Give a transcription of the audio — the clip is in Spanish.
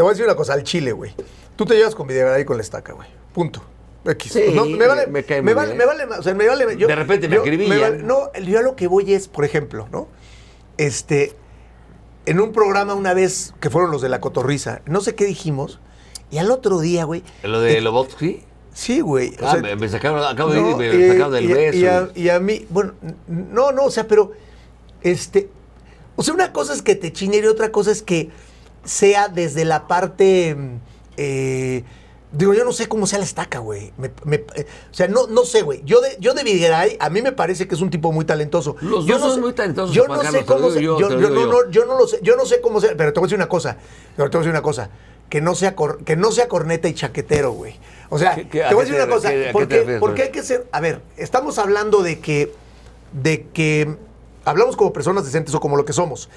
Te voy a decir una cosa, al chile, güey. Tú te llevas con Videgaray y con la estaca, güey. Punto. X. me vale, me, cae vale, me vale, o sea, me vale, De repente me escribí. no, yo a lo que voy es, por ejemplo, ¿no? Este, en un programa una vez que fueron los de la cotorriza, no sé qué dijimos, y al otro día, güey. ¿Lo de eh, Lobot, Sí, güey. Ah, me, sacaron, acabo de ir, me eh, sacaron del y, beso. Y a, y a, mí, bueno, no, no, o sea, pero, este, o sea, una cosa es que te chiñe y otra cosa es que sea desde la parte... Mm, eh, digo, yo no sé cómo sea la estaca, güey. Eh, o sea, no, sé, güey. Yo de, yo de a mí me parece que es un tipo muy talentoso. Los yo dos no son sé, muy talentosos. Yo no sé cómo sea. Yo, no, lo sé. Yo no sé cómo sea. Pero te voy a decir una cosa. te voy a decir una cosa. Que no sea, que no sea corneta y chaquetero, güey. O sea, te voy a decir una cosa. porque, porque hay que ser. A ver, estamos hablando de que. de que. Hablamos como personas decentes o como lo que somos.